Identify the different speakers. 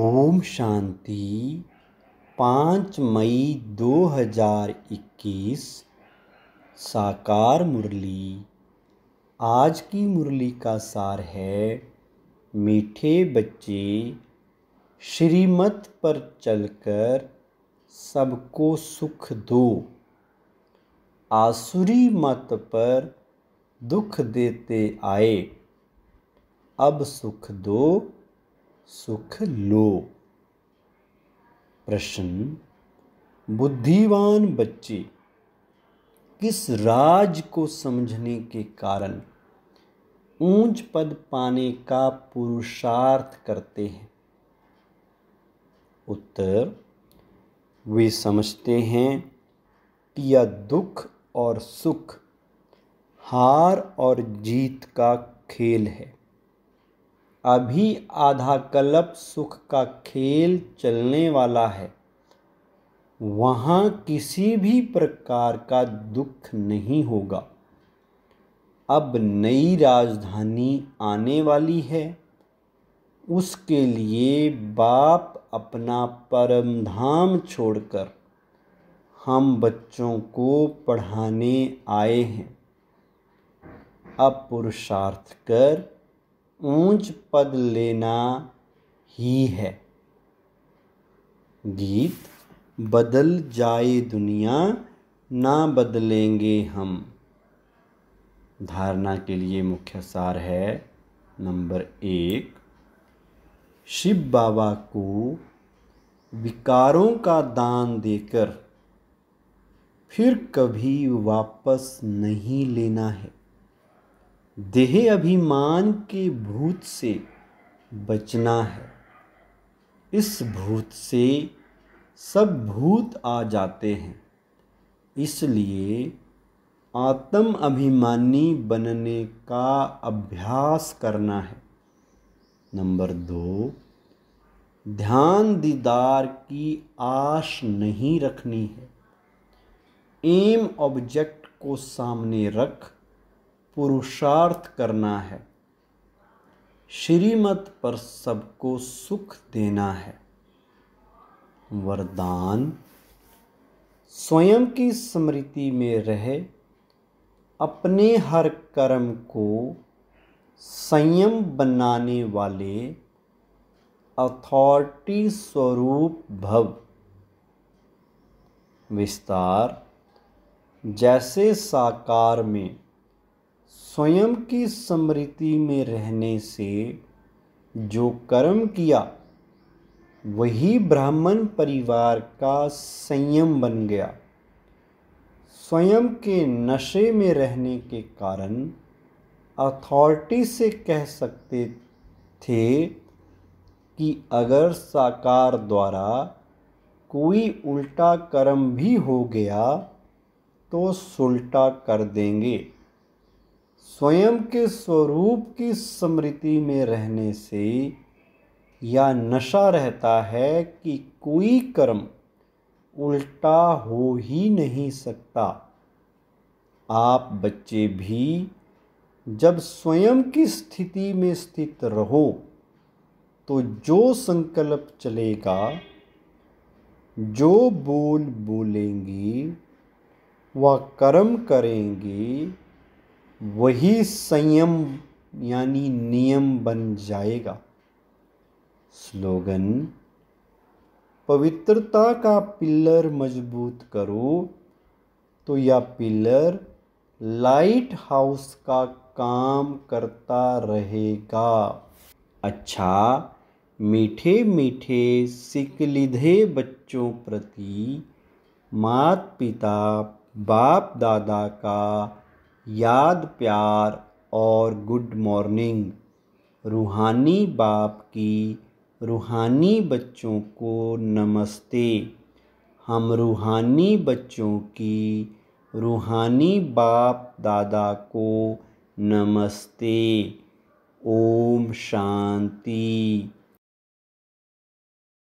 Speaker 1: ओम शांति पाँच मई 2021 साकार मुरली आज की मुरली का सार है मीठे बच्चे श्रीमत पर चलकर सबको सुख दो आसुरी मत पर दुख देते आए अब सुख दो सुख लो प्रश्न बुद्धिवान बच्चे किस राज को समझने के कारण ऊंच पद पाने का पुरुषार्थ करते हैं उत्तर वे समझते हैं कि यह दुख और सुख हार और जीत का खेल है अभी आधा कलप सुख का खेल चलने वाला है वहाँ किसी भी प्रकार का दुख नहीं होगा अब नई राजधानी आने वाली है उसके लिए बाप अपना परम धाम छोड़कर हम बच्चों को पढ़ाने आए हैं अब पुरुषार्थ कर ऊंच पद लेना ही है गीत बदल जाए दुनिया ना बदलेंगे हम धारणा के लिए मुख्य सार है नंबर एक शिव बाबा को विकारों का दान देकर फिर कभी वापस नहीं लेना है देह अभिमान के भूत से बचना है इस भूत से सब भूत आ जाते हैं इसलिए आत्म अभिमानी बनने का अभ्यास करना है नंबर दो ध्यान दीदार की आश नहीं रखनी है एम ऑब्जेक्ट को सामने रख पुरुषार्थ करना है श्रीमत पर सबको सुख देना है वरदान स्वयं की स्मृति में रहे अपने हर कर्म को संयम बनाने वाले अथॉरिटी स्वरूप भव विस्तार जैसे साकार में स्वयं की स्मृति में रहने से जो कर्म किया वही ब्राह्मण परिवार का संयम बन गया स्वयं के नशे में रहने के कारण अथॉरिटी से कह सकते थे कि अगर साकार द्वारा कोई उल्टा कर्म भी हो गया तो सुल्टा कर देंगे स्वयं के स्वरूप की स्मृति में रहने से या नशा रहता है कि कोई कर्म उल्टा हो ही नहीं सकता आप बच्चे भी जब स्वयं की स्थिति में स्थित रहो तो जो संकल्प चलेगा जो बोल बोलेंगी वह कर्म करेंगी वही संयम यानी नियम बन जाएगा स्लोगन पवित्रता का पिलर मजबूत करो तो यह पिलर लाइट हाउस का काम करता रहेगा अच्छा मीठे मीठे सिकलिधे बच्चों प्रति मात पिता बाप दादा का याद प्यार और गुड मॉर्निंग रूहानी बाप की रूहानी बच्चों को नमस्ते हम रूहानी बच्चों की रूहानी बाप दादा को नमस्ते ओम शांति